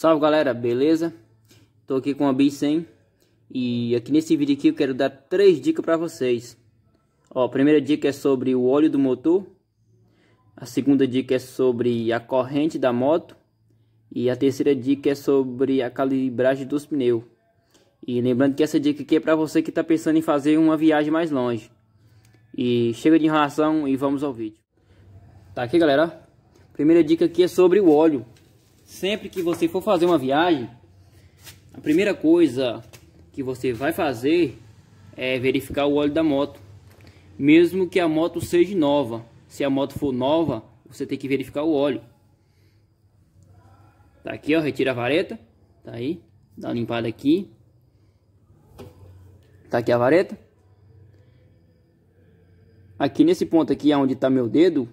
Salve galera, beleza? Tô aqui com a B100 e aqui nesse vídeo aqui eu quero dar três dicas para vocês. Ó, a primeira dica é sobre o óleo do motor, a segunda dica é sobre a corrente da moto e a terceira dica é sobre a calibragem dos pneus. E lembrando que essa dica aqui é para você que está pensando em fazer uma viagem mais longe. E chega de enrolação e vamos ao vídeo. Tá aqui galera, primeira dica aqui é sobre o óleo sempre que você for fazer uma viagem, a primeira coisa que você vai fazer é verificar o óleo da moto. Mesmo que a moto seja nova. Se a moto for nova, você tem que verificar o óleo. Tá aqui, ó, retira a vareta. Tá aí, dá uma limpada aqui. Tá aqui a vareta. Aqui nesse ponto aqui, onde tá meu dedo,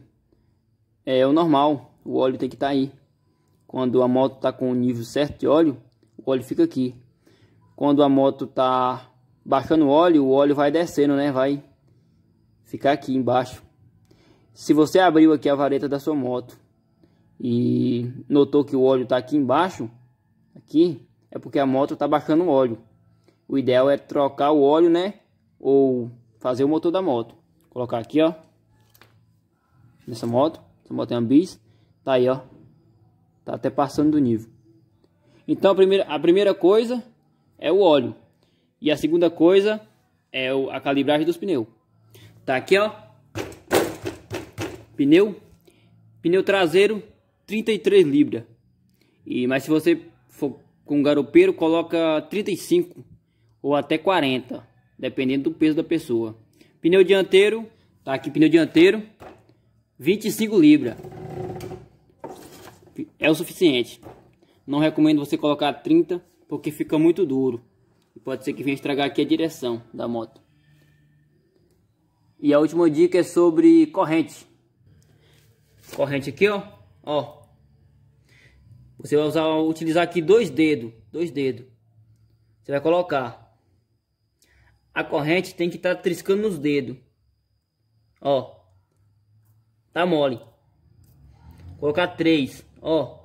é o normal. O óleo tem que estar tá aí. Quando a moto está com o nível certo de óleo, o óleo fica aqui. Quando a moto está baixando o óleo, o óleo vai descendo, né? Vai ficar aqui embaixo. Se você abriu aqui a vareta da sua moto e notou que o óleo está aqui embaixo, aqui, é porque a moto está baixando o óleo. O ideal é trocar o óleo, né? Ou fazer o motor da moto. Vou colocar aqui, ó. Nessa moto. Essa moto é uma bis. Tá aí, ó. Tá até passando do nível. Então a primeira, a primeira coisa é o óleo. E a segunda coisa é a calibragem dos pneus. Tá aqui, ó. Pneu. Pneu traseiro, 33 libras. E, mas se você for com garopeiro, coloca 35 ou até 40, dependendo do peso da pessoa. Pneu dianteiro, tá aqui pneu dianteiro, 25 libras é o suficiente. Não recomendo você colocar 30 porque fica muito duro. E pode ser que venha estragar aqui a direção da moto. E a última dica é sobre corrente. Corrente aqui, ó. Ó. Você vai usar, utilizar aqui dois dedos. Dois dedos. Você vai colocar. A corrente tem que estar tá triscando nos dedos. Ó. Tá mole. colocar três. Ó.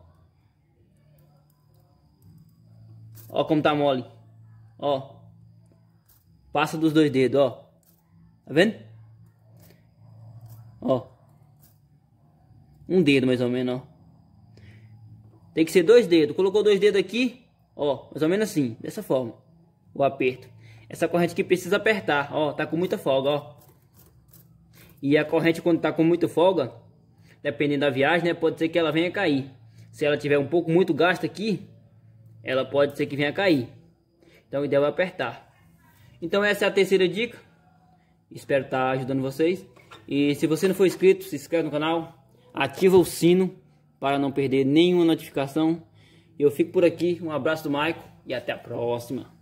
Ó como tá mole. Ó. Passa dos dois dedos, ó. Tá vendo? Ó. Um dedo mais ou menos, ó. Tem que ser dois dedos. Colocou dois dedos aqui, ó, mais ou menos assim, dessa forma. O aperto. Essa corrente aqui precisa apertar, ó, tá com muita folga, ó. E a corrente quando tá com muita folga, dependendo da viagem, né, pode ser que ela venha cair. Se ela tiver um pouco muito gasto aqui, ela pode ser que venha cair. Então o ideal é apertar. Então essa é a terceira dica. Espero estar ajudando vocês. E se você não for inscrito, se inscreve no canal, ativa o sino para não perder nenhuma notificação. Eu fico por aqui. Um abraço do Maico e até a próxima.